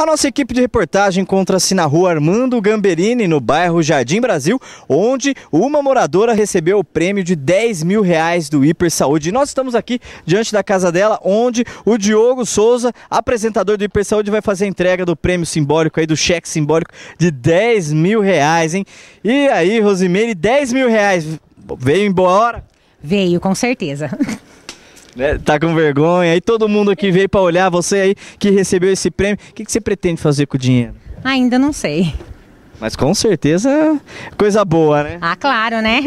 A nossa equipe de reportagem encontra-se na rua Armando Gamberini, no bairro Jardim Brasil, onde uma moradora recebeu o prêmio de 10 mil reais do Hiper Saúde. E nós estamos aqui diante da casa dela, onde o Diogo Souza, apresentador do Hiper Saúde, vai fazer a entrega do prêmio simbólico aí, do cheque simbólico de 10 mil reais, hein? E aí, Rosimeire, 10 mil reais veio embora? Veio, com certeza. Né? Tá com vergonha. E todo mundo aqui veio para olhar, você aí que recebeu esse prêmio. O que, que você pretende fazer com o dinheiro? Ainda não sei. Mas com certeza, coisa boa, né? Ah, claro, né?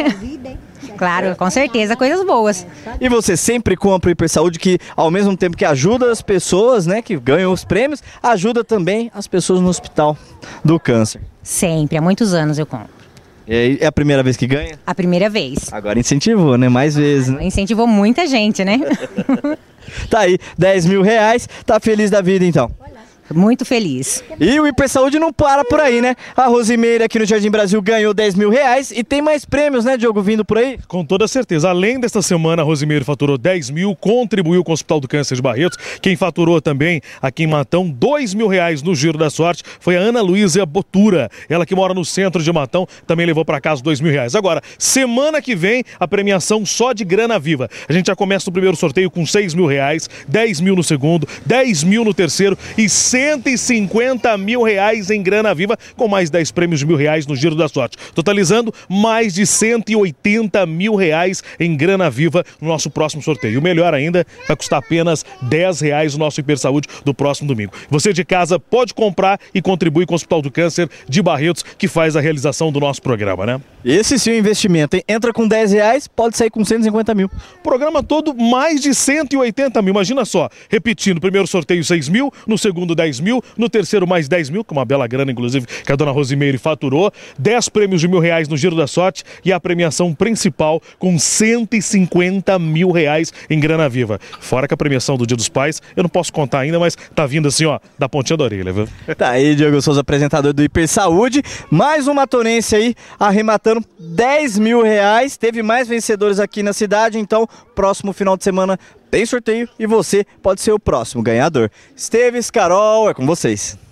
Claro, com certeza, coisas boas. E você sempre compra o Hiper Saúde, que ao mesmo tempo que ajuda as pessoas, né, que ganham os prêmios, ajuda também as pessoas no hospital do câncer. Sempre, há muitos anos eu compro. É a primeira vez que ganha? A primeira vez. Agora incentivou, né? Mais vezes, né? Ah, incentivou muita gente, né? tá aí, 10 mil reais. Tá feliz da vida, então? Muito feliz. E o IP Saúde não para por aí, né? A Rosimeira aqui no Jardim Brasil ganhou 10 mil reais e tem mais prêmios, né, Diogo, vindo por aí? Com toda certeza. Além desta semana, a Rosimeira faturou 10 mil, contribuiu com o Hospital do Câncer de Barretos. Quem faturou também aqui em Matão 2 mil reais no Giro da Sorte foi a Ana Luísa Botura. Ela que mora no centro de Matão também levou para casa 2 mil reais. Agora, semana que vem, a premiação só de grana viva. A gente já começa o primeiro sorteio com 6 mil reais, 10 mil no segundo, 10 mil no terceiro e 100 150 mil reais em grana viva, com mais 10 prêmios de mil reais no giro da sorte, totalizando mais de 180 mil reais em grana viva no nosso próximo sorteio. O melhor ainda, vai custar apenas 10 reais o nosso Hiper Saúde do próximo domingo. Você de casa pode comprar e contribuir com o Hospital do Câncer de Barretos, que faz a realização do nosso programa, né? Esse sim é o investimento, hein? Entra com 10 reais, pode sair com 150 mil. Programa todo, mais de 180 mil. Imagina só, repetindo, primeiro sorteio 6 mil, no segundo 10 10 mil, no terceiro mais 10 mil, que é uma bela grana, inclusive, que a dona Rosimeire faturou, 10 prêmios de mil reais no Giro da Sorte e a premiação principal com 150 mil reais em grana viva. Fora que a premiação do Dia dos Pais, eu não posso contar ainda, mas tá vindo assim, ó, da pontinha da orelha, viu? Tá aí, Diego Souza, apresentador do Hiper Saúde, mais uma torência aí arrematando 10 mil reais, teve mais vencedores aqui na cidade, então próximo final de semana tem sorteio e você pode ser o próximo ganhador. Esteves, Carol, é com vocês.